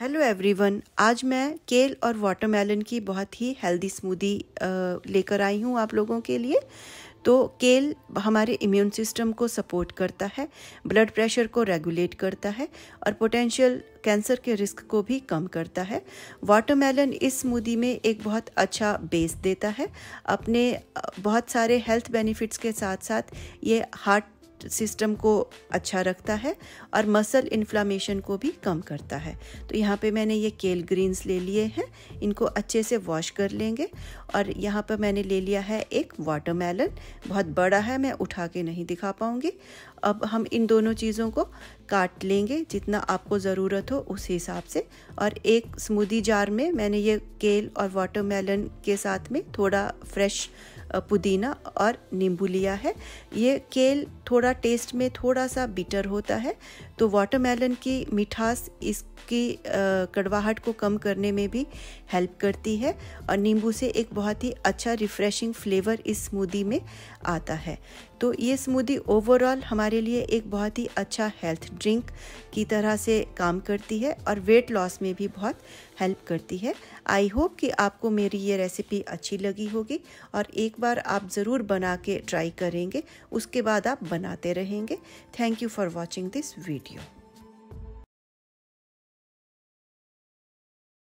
hello everyone आज मैं केल और वाटरमेलन की बहुत ही हेल्दी स्मूदी लेकर आई हूँ आप लोगों के लिए तो केल हमारे इम्यून सिस्टम को सपोर्ट करता है ब्लड प्रेशर को रेगुलेट करता है और पोटेंशियल कैंसर के रिस्क को भी कम करता है वाटरमेलन इस स्मूदी में एक बहुत अच्छा बेस देता है अपने बहुत सारे हेल्थ बेनिफिट्स के साथ साथ ये हार्ट सिस्टम को अच्छा रखता है और मसल इन्फ्लामेशन को भी कम करता है तो यहाँ पे मैंने ये केल ग्रीन्स ले लिए हैं इनको अच्छे से वॉश कर लेंगे और यहाँ पर मैंने ले लिया है एक वाटरमेलन बहुत बड़ा है मैं उठा के नहीं दिखा पाऊँगी अब हम इन दोनों चीज़ों को काट लेंगे जितना आपको ज़रूरत हो उस हिसाब से और एक स्मूदी जार में मैंने ये केल और वाटर के साथ में थोड़ा फ्रेश पुदीना और नींबू लिया है ये केल थोड़ा टेस्ट में थोड़ा सा बीटर होता है तो वाटरमेलन की मिठास इसकी कड़वाहट को कम करने में भी हेल्प करती है और नींबू से एक बहुत ही अच्छा रिफ्रेशिंग फ्लेवर इस स्मूदी में आता है तो ये स्मूदी ओवरऑल हमारे लिए एक बहुत ही अच्छा हेल्थ ड्रिंक की तरह से काम करती है और वेट लॉस में भी बहुत हेल्प करती है आई होप कि आपको मेरी ये रेसिपी अच्छी लगी होगी और एक बार आप ज़रूर बना के ट्राई करेंगे उसके बाद आप बनाते रहेंगे thank you for watching this video